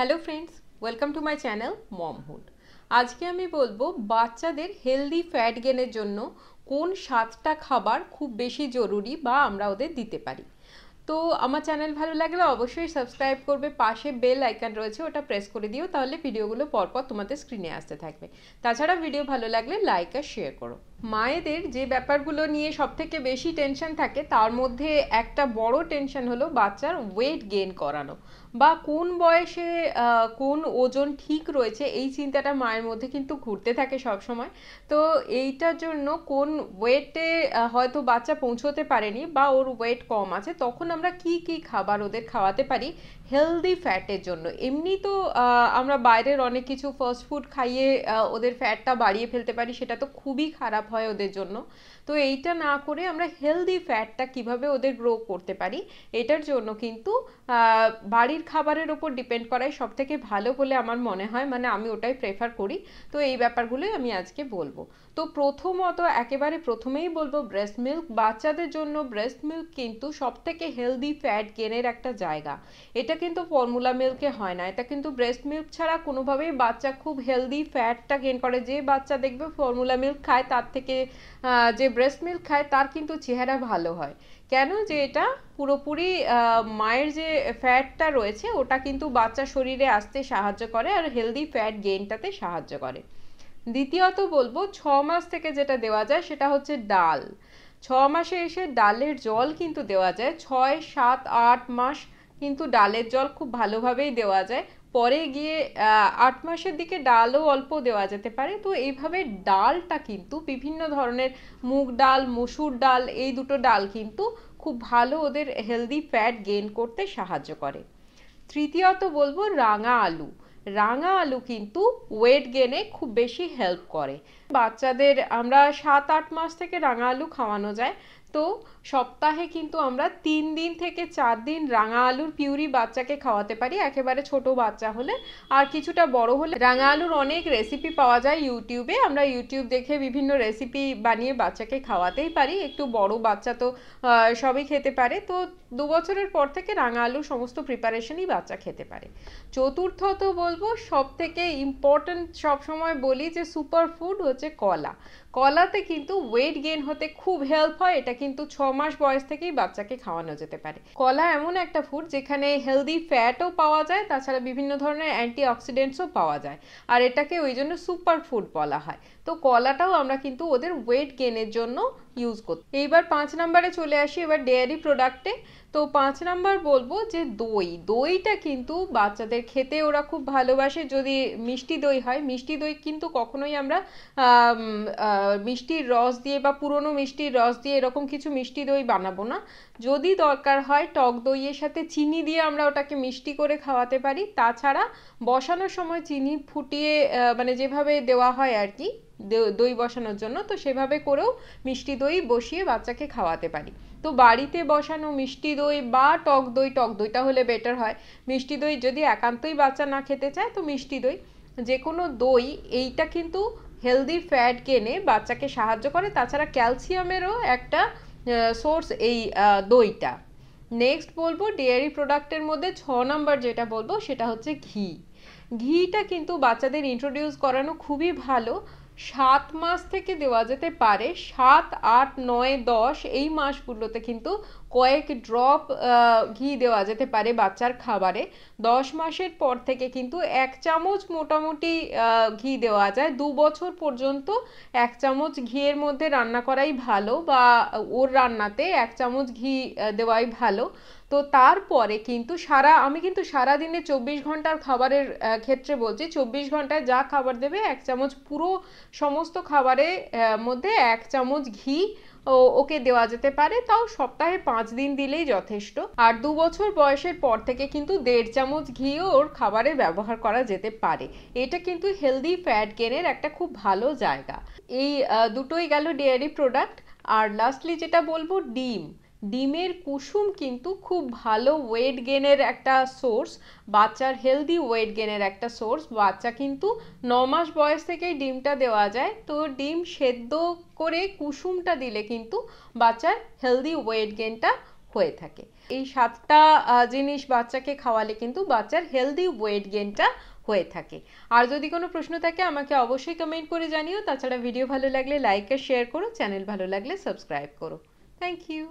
hello friends welcome to my channel momhood আজকে আমি বলবো বাচ্চাদের হেলদি ফ্যাট গেনের জন্য কোন সাতটা খাবার খুব বেশি জরুরি বা আমরা ওদের দিতে পারি তো আমার চ্যানেল ভালো লাগলে অবশ্যই সাবস্ক্রাইব করবে পাশে বেল আইকন রয়েছে ওটা প্রেস করে দিও তাহলে ভিডিওগুলো পরপর তোমাদের স্ক্রিনে আসতে থাকবে তাছাড়া ভিডিও ভালো লাগলে লাইক আর শেয়ার করো মায়েদের যে ব্যাপারগুলো নিয়ে সব থেকে বেশি টেনশন থাকে তার মধ্যে একটা বড় টেনশন হলো বাচ্চার ওয়েট গেইন করানো বা কোন বয়সে কোন ওজন ঠিক রয়েছে এই চিন্তাটা মায়ের মধ্যে কিন্তু ঘুরতে থাকে সব সময় তো এইটার জন্য কোন ওয়েটে হয়তো বাচ্চা পৌঁছতে পারেনি বা ওর ওয়েট কম আছে তখন আমরা কি কি খাবার ওদের খাওয়াতে পারি হেলদি ফ্যাটের জন্য এমনি তো আমরা বাইরের অনেক কিছু ফাস্ট ফুড খাইয়ে ওদের ফ্যাটটা বাড়িয়ে ফেলতে পারি সেটা তো খুবই খারাপ হয় ওদের জন্য তো এইটা না করে আমরা হেলদি ফ্যাটটা কিভাবে ওদের গ্রো করতে পারি এটার জন্য কিন্তু বাড়ির খাবারের ওপর ডিপেন্ড করাই সব থেকে ভালো বলে আমার মনে হয় মানে আমি ওটাই প্রেফার করি তো এই ব্যাপারগুলোই আমি আজকে বলবো তো প্রথমত একেবারে প্রথমেই বলবো ব্রেস্ট মিল্ক বাচ্চাদের জন্য ব্রেস্ট মিল্ক কিন্তু সব থেকে হেলদি ফ্যাট গেনের একটা জায়গা এটা কিন্তু ফর্মুলা মিল্কে হয় না এটা কিন্তু ব্রেস্ট মিল্ক ছাড়া কোনোভাবেই বাচ্চা খুব হেলদি ফ্যাটটা গেন করে যে বাচ্চা দেখবে ফর্মুলা মিল্ক খায় তার থেকে যে ব্রেস্ট মিল্ক খায় তার কিন্তু চেহারা ভালো হয় কেন যে এটা পুরোপুরি মায়ের যে ফ্যাটটা রয়েছে ওটা কিন্তু বাচ্চা শরীরে আসতে সাহায্য করে আর হেলদি ফ্যাট গেইনটাতে সাহায্য করে দ্বিতীয়ত বলবো ছ মাস থেকে যেটা দেওয়া যায় সেটা হচ্ছে ডাল ছ মাসে এসে ডালের জল কিন্তু দেওয়া যায় ছয় সাত আট মাস কিন্তু ডালের জল খুব ভালোভাবেই দেওয়া যায় পরে গিয়ে আট মাসের দিকে ডালও অল্প দেওয়া যেতে পারে তো এইভাবে ডালটা কিন্তু বিভিন্ন ধরনের মুগ ডাল মসুর ডাল এই দুটো ডাল কিন্তু খুব ভালো ওদের হেলদি ফ্যাট গেন করতে সাহায্য করে তৃতীয়ত বলবো রাঙা আলু রাঙা আলু কিন্তু ওয়েট গেনে খুব বেশি হেল্প করে বাচ্চাদের আমরা সাত আট মাস থেকে রাঙা আলু খাওয়ানো যায় তো সপ্তাহে কিন্তু আমরা তিন দিন থেকে চার দিন রাঙা আলুর পিউরি বাচ্চাকে খাওয়াতে পারি একেবারে ছোট বাচ্চা হলে আর কিছুটা বড় হলে রাঙা আলুর অনেক রেসিপি পাওয়া যায় ইউটিউবে আমরা ইউটিউব দেখে বিভিন্ন রেসিপি বানিয়ে বাচ্চাকে খাওয়াতেই পারি একটু বড় বাচ্চা তো সবই খেতে পারে তো দু বছরের পর থেকে রাঙা আলুর সমস্ত প্রিপারেশনই বাচ্চা খেতে পারে চতুর্থ তো বলবো সব থেকে ইম্পর্ট্যান্ট সবসময় বলি যে সুপার ফুড হচ্ছে কলা কলাতে কিন্তু ওয়েট গেন হতে খুব হেল্প হয় এটা কিন্তু ছ মাস বয়স থেকেই বাচ্চাকে খাওয়ানো যেতে পারে কলা এমন একটা ফুড যেখানে হেলদি ফ্যাটও পাওয়া যায় তাছাড়া বিভিন্ন ধরনের অ্যান্টি অক্সিডেন্টসও পাওয়া যায় আর এটাকে ওই জন্য সুপার ফুড বলা হয় তো কলাটাও আমরা কিন্তু ওদের ওয়েট গেনের জন্য ইউজ করতে এইবার পাঁচ নাম্বারে চলে আসি এবার ডেয়ারি প্রোডাক্টে তো পাঁচ নাম্বার বলবো যে দই দইটা কিন্তু বাচ্চাদের খেতে ওরা খুব ভালোবাসে যদি মিষ্টি দই হয় মিষ্টি দই কিন্তু কখনোই আমরা মিষ্টির রস দিয়ে বা পুরনো মিষ্টির রস দিয়ে এরকম কিছু মিষ্টি দই বানাবো না যদি দরকার হয় টক দইয়ের সাথে চিনি দিয়ে আমরা ওটাকে মিষ্টি করে খাওয়াতে পারি তাছাড়া বসানোর সময় চিনি ফুটিয়ে মানে যেভাবে দেওয়া হয় আর কি দই বসানোর জন্য তো সেভাবে করেও মিষ্টি দই বসিয়ে বাচ্চাকে খাওয়াতে পারি তো বাড়িতে বসানো মিষ্টি দই বা টক দই টক দইটা হলে বেটার হয় মিষ্টি দই যদি একান্তই বাচ্চা না খেতে চায় তো মিষ্টি দই যে কোনো দই এইটা কিন্তু হেলদি ফ্যাট কেনে বাচ্চাকে সাহায্য করে তাছাড়া ক্যালসিয়ামেরও একটা সোর্স এই দইটা নেক্সট বলবো ডেয়ারি প্রোডাক্টের মধ্যে ছ নম্বর যেটা বলবো সেটা হচ্ছে ঘি ঘিটা কিন্তু বাচ্চাদের ইন্ট্রোডিউস করানো খুবই ভালো সাত মাস থেকে দেওয়া যেতে পারে সাত আট নয় দশ এই মাসগুলোতে কিন্তু কয়েক ড্রপ ঘি দেওয়া যেতে পারে বাচ্চার খাবারে দশ মাসের পর থেকে কিন্তু এক চামচ মোটামুটি ঘি দেওয়া যায় দু বছর পর্যন্ত এক চামচ ঘিয়ের মধ্যে রান্না করাই ভালো বা ওর রান্নাতে এক চামচ ঘি দেওয়াই ভালো তো তারপরে কিন্তু সারা আমি কিন্তু সারা দিনে চব্বিশ ঘন্টার খাবারের ক্ষেত্রে বলছি চব্বিশ ঘন্টায় যা খাবার দেবে এক চামচ পুরো সমস্ত খাবারের মধ্যে এক চামচ ঘি ওকে দেওয়া যেতে পারে তাও সপ্তাহে পাঁচ দিন দিলেই যথেষ্ট আর দু বছর বয়সের পর থেকে কিন্তু দেড় চামচ ঘি ওর খাবারে ব্যবহার করা যেতে পারে এটা কিন্তু হেলদি ফ্যাট গেনের একটা খুব ভালো জায়গা এই দুটোই গেল ডেয়ারি প্রোডাক্ট আর লাস্টলি যেটা বলবো ডিম ডিমের কুসুম কিন্তু খুব ভালো ওয়েট গেনের একটা সোর্স বাচ্চার হেলদি ওয়েট গেনের একটা সোর্স বাচ্চা কিন্তু ন মাস বয়স থেকেই ডিমটা দেওয়া যায় তো ডিম সেদ্ধ করে কুসুমটা দিলে কিন্তু বাচ্চার হেলদি ওয়েট গেনটা হয়ে থাকে এই সাতটা জিনিস বাচ্চাকে খাওয়ালে কিন্তু বাচ্চার হেলদি ওয়েট গেনটা হয়ে থাকে আর যদি কোনো প্রশ্ন থাকে আমাকে অবশ্যই কমেন্ট করে জানিও তাছাড়া ভিডিও ভালো লাগলে লাইক আর শেয়ার করো চ্যানেল ভালো লাগলে সাবস্ক্রাইব করো থ্যাংক ইউ